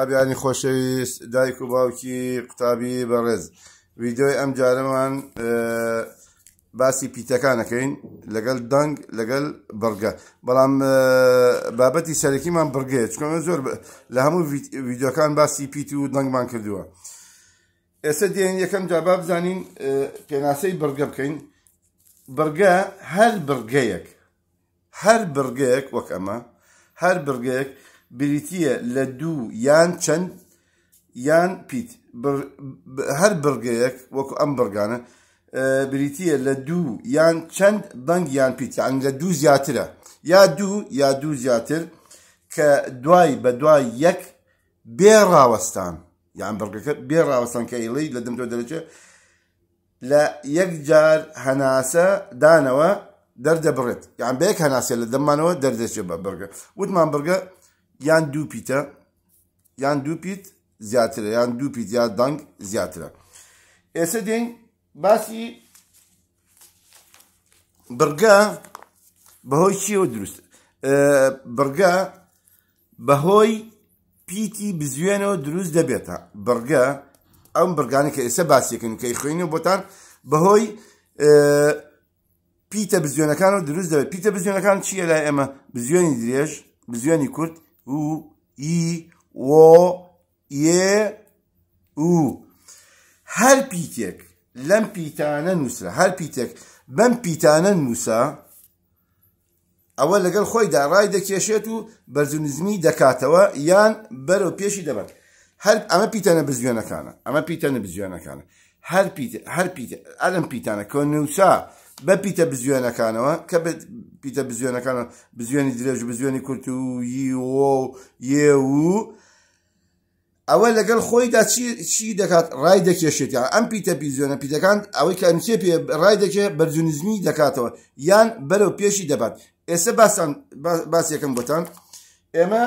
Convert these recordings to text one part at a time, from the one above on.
ئەبیانی خۆشەویست دایک و باوکی قوتابی بەڕێز ویددیۆی ئەم جارەمان باسی پیتەکانەکەین لەگەڵ دەنگ لەگەڵ بەرگە بەڵام بابەتی سەرەکیمان بگێ چکۆمە زۆر لە هەموو ویددیوەکان باسی پیت و دەنگمان کردووە ئێستا دێن یەکەم جابا بزانین پێناسەی بەرگە بکەین بەرگە هەر بەرگەیەک هەر بەرگەیەک وەک ئەمە هەر بەرگەیەک بریتیە لە دوو یان چەند یان پیت هەر بگەیەک وەکو ئەم بگانە بریتیە لە دوو یان چەند بەنگ یان پیت ئەنگە دوو زیاترە یا دوو یا دوو زیاتر کە دوای بە دوای یەک بێ ڕاوەستان یان بگەکە بێ ڕاوەستان کە ئیڵی لە دەم تۆ دەرەچێت لە یەک جار هەناسە دانەوە دەردەبڕێت یان بەیەک هەناسێ لە دەمانەوە دەردەچێت بە بگە وتمان بگە یان دوو پیتە یان دوو پیت زیاترە یان دوو پیت یا دەنگ زیاترە ئێستا دێن باسی بڕگە بەهۆی چیەوە دروست بڕگە بەهۆی پیتی بزوێنەوە دروست دەبێتە بڕگە ئەم بگانی کە ئێستا باسیەکەن کەی خوێنەوە بۆتان بەهۆی پیتە بزیۆنەکان و دروست دەبێت پیتە بزیۆنەکان چیە لای ئێمە بزیۆنی درێژ بزیۆنی کورد u i o ي و هەر پیتێک لەم پیتانە نووسرا هەر پیتێک بەم پیتانە نووسا ئەوە لەگەڵ خۆیدا ڕای دەکێشێت و بەرزونزمی دەکاتەوە یان بەرەو پێشی دەبن هەر ئەمە پیتانە بزیێنەکانە ئەمە پیتەنە بزیێنەکانە هەر هەر ئەلم پیتانە کۆ نووسا بە پیتە بزیێنەکانەوە کە بێت پیتە بزیێنەکانە بزیێنی درێژ بزیێنی کورت و یۆ یێ و ئەوە لەگەڵ خۆیدا چی دەکات ڕای دەکێشێت یان ئەم پیتە پیزیۆنە پیتەکان ئەوەی کە ئەمچێ پێ ڕای دەکێ بەرزونزمی دەکاتەوە یان بەرەو پێشی دەبات ئێستا باس یەکەم بۆتان ئێمە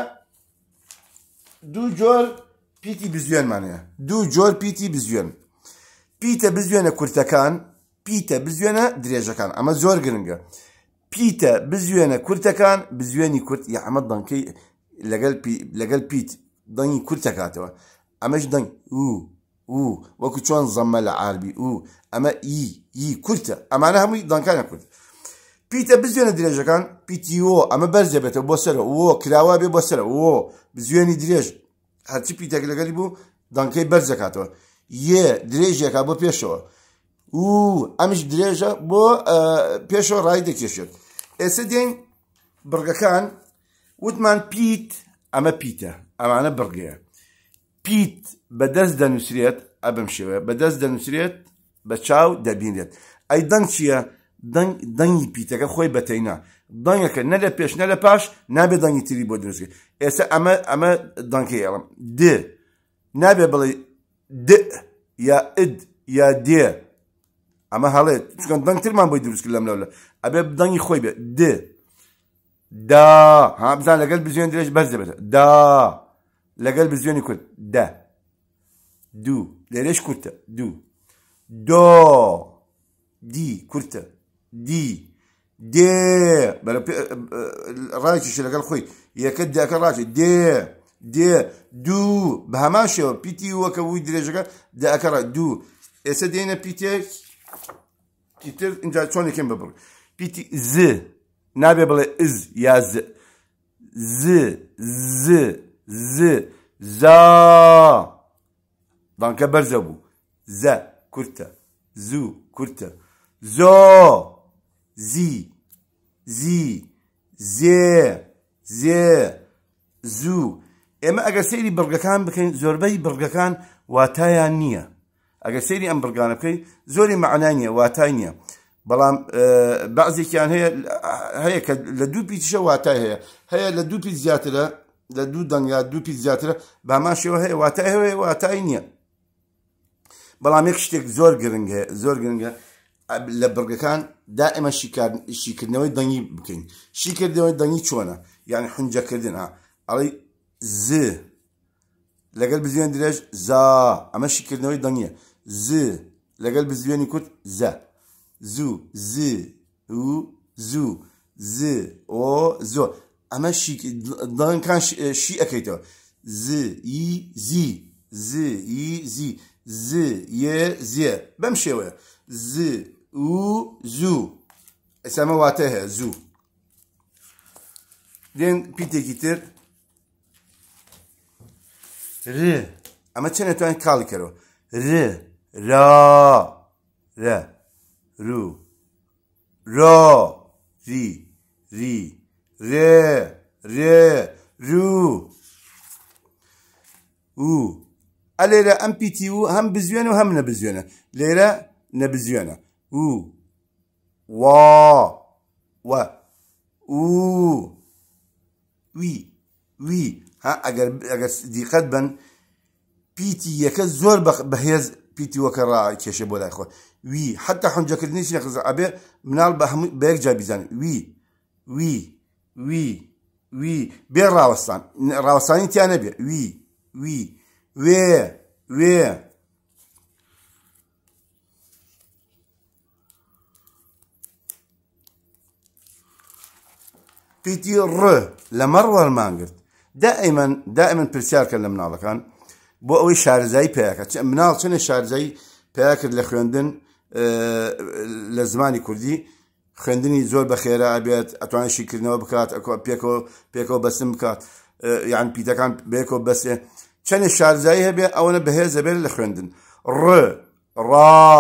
دوو جۆر پیتی بزیێنمانەیە دوو جۆر پیتی بزیێن پیتە بزیێنە کورتەکان پیتە بزوێنە درێژەکان ئەمە زۆر گرنگە پیتە بزوێنە کورتەکان بزوێنی کورت یا ئەمە دەنگکەی لەگەل پیت دەنگی کورتەکاتەوە ئەمەش دەنگ و وەکو چۆن زەممە لە عربی و ئەمە ئی کورتە ئەمانە هەمووی دانکانە کورت پیتە بزوێنە درێژەکان پیتیۆ ئەمە بەرزە بێتە بۆ سەرە وە کراوە بێ بۆ سرە وە بزوێنی درێژ هەرچی پیتەکە لەگەری بوو دانکەی بەرزەکاتەوە یە درێژێکا بۆ پێشەوە ئەمش درێژە بۆ پێشۆ ڕای دەکێشێت ئێستا دێن بڕگەکان وتمان پیت ئەمە پیتە ئەمانە بڕگەیە پیت بەدەست دەنووسێت ئەبم شێوە بەدەست دەنووسێت بە چاو دەبینێت ئەی دەنگ چییە دەنگی پیتەکە خۆی بەتەینا دەنگەکە نە لە پێش نە لە پاش نابێت دەنگی تری بۆ دروستکە ئێستا ئەمە ئەمە دەنگکە ئەڵم د نابێ بڵێ د یا ئد یا دێ ئەمە هەڵێ چکن دەنگترمان بۆی دروست لەم لەولە ئەبێ بدەنگی خۆی بێ د دا ها بزان لەگەل بزیێن درێژ بەرز دەبێت دا لەگەل بزیێنی کورد دە دوو لێرێش کورتە دوو دۆ دی کورتە دی دێ ڕایکیشی لەگەڵ خۆی یەکە دیکە ڕاکی دێ دێ دوو بە هەماشەوە پیتی وەکە وی درێژەکە دەکەڕ دوو ئێستا دێنە پیتێک تر اینجا چۆنێکم ببڕ پیتی ز نابێ بڵێ ئز یا ز ز ز ز زا دانکە بەرزە بوو زە کورتە زوو کورتە زۆ زی زی زێ زێ زوو ئێمە ئەگەر سەیری بڕگەکان بکەین زۆربەی بڕگەکان واتایان نییە ئەگەر سێری ئەم بگانە بکەی زۆری معنانیە واتای نیە بەڵام بعضێکیان هەیە هەیە کە لە دوو پیشە واتای هەیە هەیە لە دوو پی زیاترە لە دوو دەنگیا دوو پی زیاترە باماشەوە هەیە واتای هەیە واتای نییە بەڵام یەک شتێک زۆر گرنگە زۆر گرنگە لە بگەکان دائمە شیکردنەوەی دەنگی بکەین شیکردنەوەی دەنگی چۆنە یعنی حونجەکردن ها ئەڵی ز لەگەر بزیێن درێژ زا ئەمە شیکردنەوەی دەنگە ز لەگەل بزوێنی کورد زە زوو ز و زوو ز ئۆ زۆ ئەمە دانکان شی ئەەکەیتەوە ز ئی زی ز ئی زی ز یێ زیە بەم شێوەیە ز و زوو ئەسامە واتە هەیە زوو دێن پیتێکی تر ر ئەمە چەند نتوانین کاڵی کەرەوە ر را ر رو را ری ری ر ر رو او اليرا ام بي تي او هم بزيانه وهم نبزيانه ليرا نبزيانه او وا و او وي وي ها اگر اگر دقت بن پی تی یک زور بهيز پیتی وەکە ڕا کێشێ بۆ لای خۆ وی حتا حونجەکردنی چ نەخز ئەبێ منال بە هەموو بەیەک جا بیزانێت وی وی وی وی بێ ڕاوەستان ڕاوەستانی تیا نەبێ وی وی وێ وێ پیتی ڕ لەمە ڕوەرمان گرت دائما دائما پرسیار کرد لە مناڵەکان بۆ ئەوەی شارزایی پیاکە مناڵ چنە شارزایی پیا کرد لە خوێندن لە زمانی کوردی خوێندنی زۆر بە خێرا ئەبێت ئەتوانشیکردنەوە بکات پێکەوە پێکەوە بەسم بکات یان پیتەکان بێکۆ بەسێ چەندێ شارزایی هەبێ ئەوەنە بەهێز ئەبێت لە خوێندن ڕ ڕا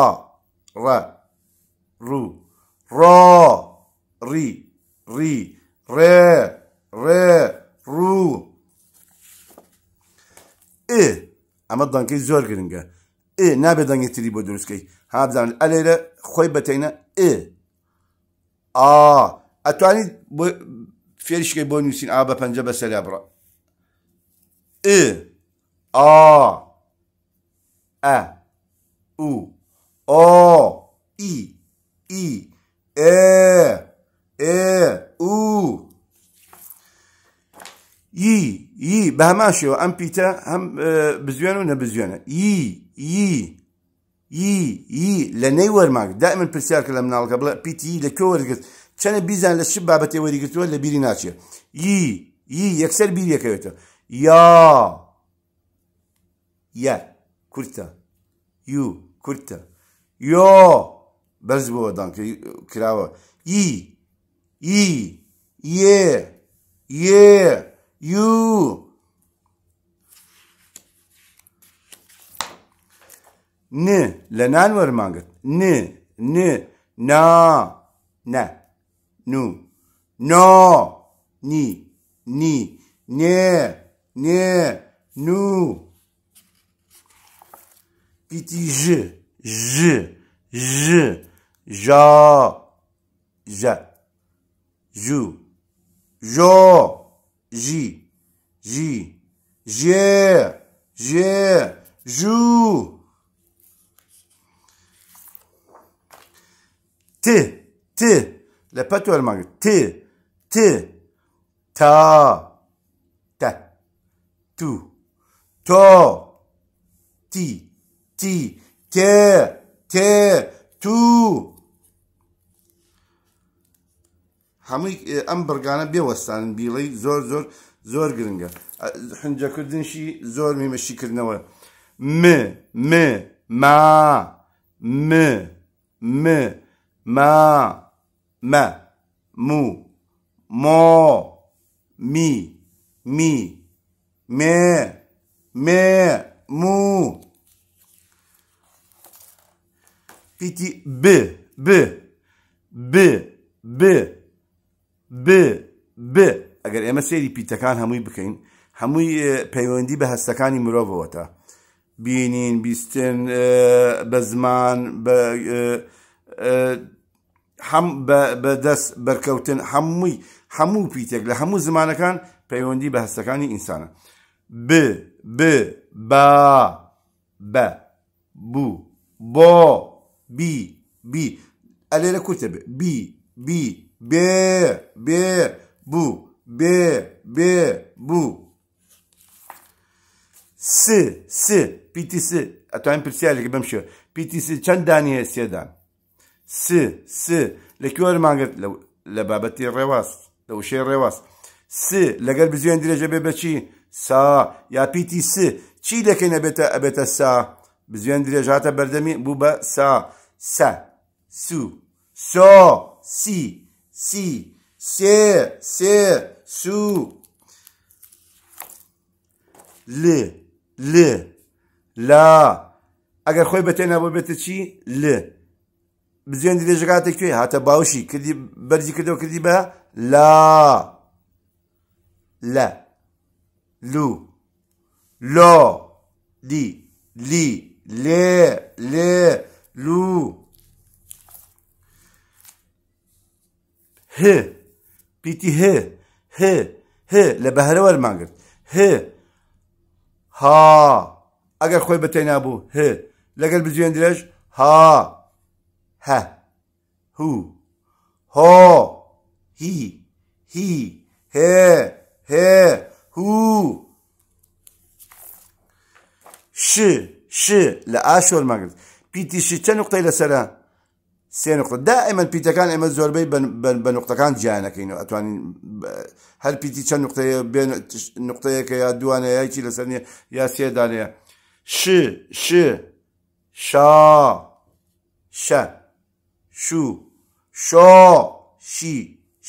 ڕ ڕوو ڕا ڕی ڕی ڕێ ڕێ ڕوو ئێ اما دانکی زور گرنگه ای نه به دانگی تیری بود درست که ها بزنید اله را خوی ای آ اتوانی فیرش که بود نوستین آبا پنجا بسلی برا ای آ ا او او ای ای ای ای او ئی ئی بە هەماشەوە ئەم پیتە هەم بزوێن و نەبزوێنە ئی ئی ئی ئی لە نەی وەرماک دائمن پرسیار کە لە مناڵگە بڵە پیتی لەکە وەرگرت چەنە بیزان لە شب بابەتێ وەریگرتووە لە بیری ناچێت ئی ئی یەکسەر بیری یەکەوێتە یا یا کورتە یو کورتە یۆ بەرز بووە دانکە کراوە ئی ئی یێ یێ you n var varmanget n n na ne nu no ni ni ne ne nu piti j j j ja ja ju jo J, J, Je, Je, Jou. T, T, la patte allemande. T, T, ta, ta, tu, to, ti, ti, te, te, tout. هەمووی زور زور زور بیڵی زۆر زۆر زۆر زور حنجەکردنشی زۆر میمەشیکردنەوە م م ما م م ما ما مو مۆ می می م م مو پیتی ب ب ب ب ب ب ئەگەر ئێمە سێری پیتەکان هەمووی بکەین هەمووی پەیوەندی بە هەستەکانی مرۆڤەوەتە بینین بیستن بە زمان بەدەست بەرکەوتن هەمووی هەموو پیتێک لە هەموو زمانەکان پەیوەندی بە هەستەکانی ئینسانە ب ب با بە بوو بۆ بی بی ئەلێرە کورتە بی بی بێ بێ بوو بێ بێ بوو س س پیتی س ئەتوانین پرسیارێکی بەم شێ پیتی س چەند دانیە سێدان س س لەکوێرمانگرت لە بابەتی ڕێواست لە وشەی ڕێواست س لەگەر بزیێن درێژە بێ بەچی سا یا پیتی س چی دەکەینە بێتە ئەبێتە سا بزیێن درێژاتە بەردەمی بوو بە سا سە سو سۆ سی سي سي سي سو ل ل لا اگر خوي بتنا بو بتشي ل بزين دي جراتك كي هات باوشي كدي برجي كدو كدي با لا لا لو لو دي لي لي لو ه پیتی ه ه ه لە بەهرە وەرماگرت ه ها ئەگەر خۆی بەتێ نابوو ه لەگەر بجوێن درێژ ها ه هو هۆ هی هی هێ هێ هوو ش ش لە ئاش وەرماگرت پیتی ش چەند نقطەی لەسەرە سێ نقطە دائما پیتەکان ئێمە زۆربەی بە نقطەکان جیانەکەینەوە ئەتوانین هەر پیتی چەند نقطەیە نقطەیەکە یا دوانەیە یکی لەسەر نیە یا سێدانەیە ش ش شا ش شو شۆ شی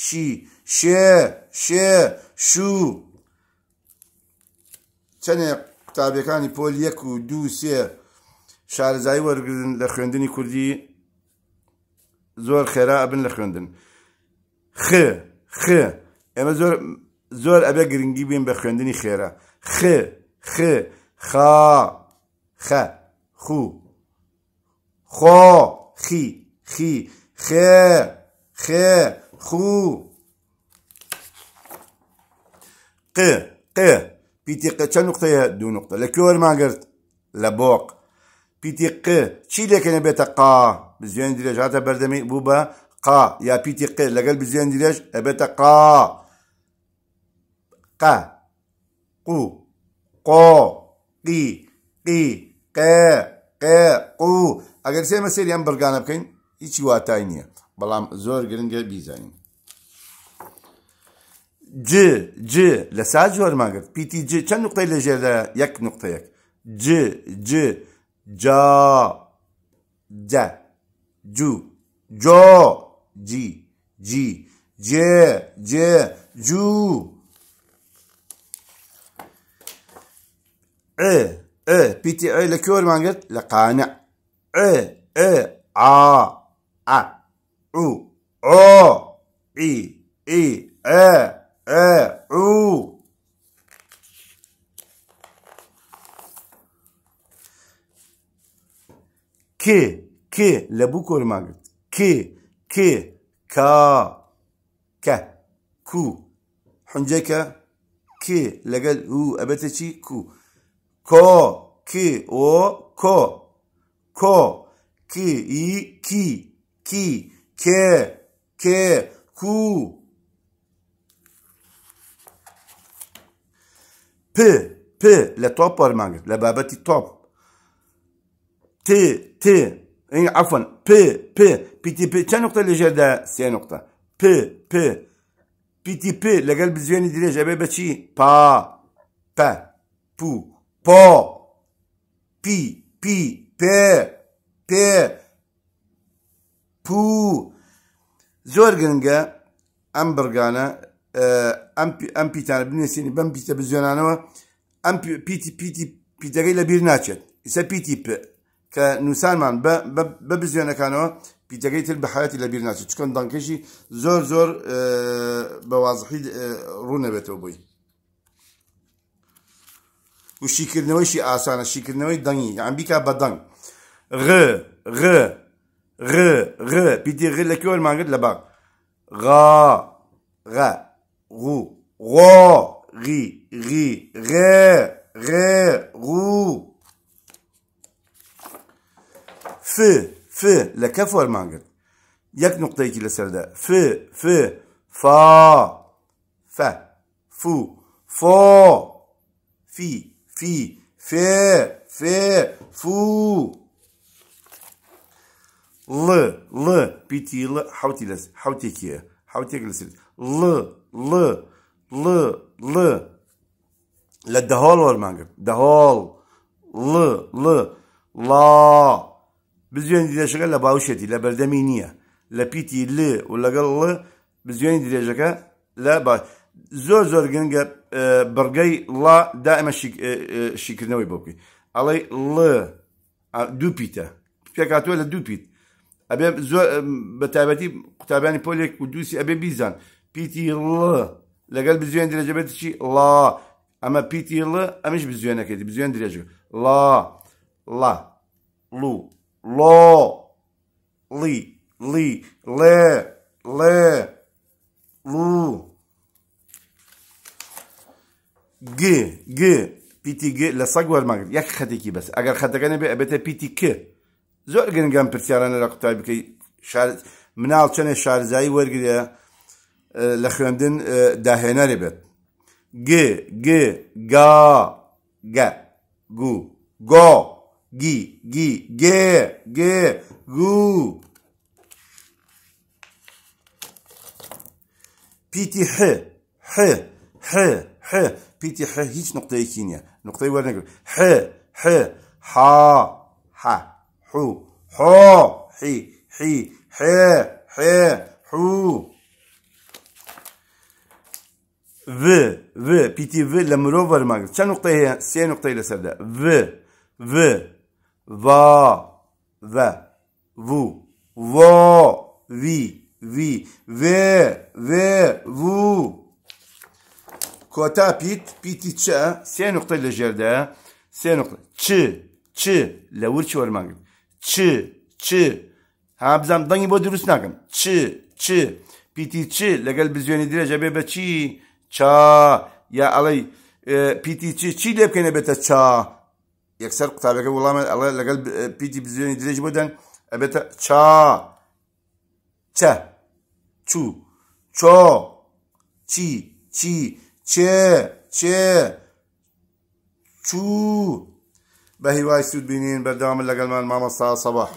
شی شێ شێ شو چەندێک قوتابەکانی پۆل یەک و دوو سێ شارزایی وەرگن لە خوێندنی کوردی زور خيرا ابن لخوندن خ خ اما زور زور ابي گرنگی بين بە خيرا خێرا خ خ خا خ خو خو خي خي خ خ خو ق ق بيتي ق چەند نقطة دوو نقطە لەکوێ وەرماگرت لە بۆق بيتي ق چی لێکەنە بيتا قا بزوێن درێژ هاتە بەردەمی بوو بە قا یا پیتی قێ لەگەل بزوێن درێژ ئەبێتە قا قا قو قۆ قی قی قێ قێ قو ئەگەر سێمە سێریان بەرگانە بکەین هیچی واتای نییە بەڵام زۆر گرنگە بیزانین ج ج لە سا جۆرماگرت پیتی ج چەند نقطەی لەژێردا یەک نقطەیەک ج ج جا جە ju, jo, ji, ji, je, je, ju, e, e, piti e le kör manget le kane, e, e, a, a, u, o, i, i, e, e, u, ki, ك لبوك ماغت ك ك كا ك كو حنجك ك لقل او أبتشي كو كو ك أو كو كو ك إي كي كي ك ك كو ب ب لتوب ورماجت لبابتي توب ت ت عفوا بي بي بي تي بي تا نقطة اللي جا سي نقطة بي بي بي تي بي لقال بزيان يدير جبابة شي با با بو بو بي بي بي بي بو زۆر گرنگە ئەم بڕگانە ئەم پیتانە بنوێسیێنی بەم پیتە بزیێنانەوە ئەم پیتی پیتی پیتەکەی لەبیر ناچێت ئیسە پیتی کە نووسانمان بە بزیێنەکانەوە پیتەکەی تر بە حەتی لە بیر ناچێت چکن دانکەشی زۆر زۆر آه، بە وازحی ڕوونەبێتەوە آه، بووی و شیکردنەوەیشی ئاسانە شیکردنەوەی دەنگی ئەمبیکا يعني بە دەنگ غ غ غ غ پیتی غ لە کێوە ماگرت لە باغ غا غا غو غۆ غی غی غ غ غوو F, F. Leke formangır. Yak nokta ikiyle seride. F, F. Fa. Fe. Fu. Fo. Fi. Fi. Fe. Fe. Fu. L. L. Biti L. Havt ile. Havt ikiye. Havt ikiyle seride. L. L. L. L. La dehol var mangır. Dehol. L. L. La. بزوێنی درێژەکە لە باوشێتی لە بەردەمی نییە لە پیتی ل و لەگەڵ بزوێنی درێژەکە لە زۆر زۆر گەنگە بەرگەی لا دائمە شیکردنەوەی بۆ بکەیت ئەڵێ ل دوو پیتە پێکاتوە لە دوو پیت ئەبێ زۆر بە تایبەتی قوتابیانی پۆلێک و دووسی ئەبێ بیزان پیتی ل لەگەل بزوێن درێژە بێت چی لا ئەمە پیتی ل ئەمیش بزوێنەکەیت بزوێن درێژە لا لا لوو لۆ لی لی لێ لێ لوو گ گ پیتی گ لە سەگ وەرماگرن یەک خەتێکی بەس ئەگەر خەتەکەنە بێ ئەبێتە پیتی ک زۆر گەنگان پرسیارانە لە قوتای بکەیت مناڵ چەنێ شارزایی وەرگە لە خوێندن داهێنەرێ بێت گ گ گا گە گو گۆ جي جي جي جي جو بيتي ح ح ح ح بيتي ح هيش نقطة يكينيا نقطة يورنا ح ح ح ح حو ح ح ح ح ح حو ذ ذ بيتي ذ لمرو فرماك شنو نقطة هي سي نقطة يلا سردة ذ ذ va ve vu vo vi vi ve ve vu kota pit piti ç se nokta ile jerde se nokta ç ç le vur ç varmak ç ç habzam dangi bo dürüst nakim ç ç piti ç legal bizyoni direce bebe çi ça ya alay piti ç çi lepkene bete ça یەکسەر قوتابەکە وڵامە ئەڵێ لەگەڵ پیتی بزیێنی درێژ بۆ دەن ئەبێتە چا چە چوو چۆ چی چی چێ چێ چوو بە هیوای سوود بینین بەردەوامە لەگەڵمان مامەستا سەبح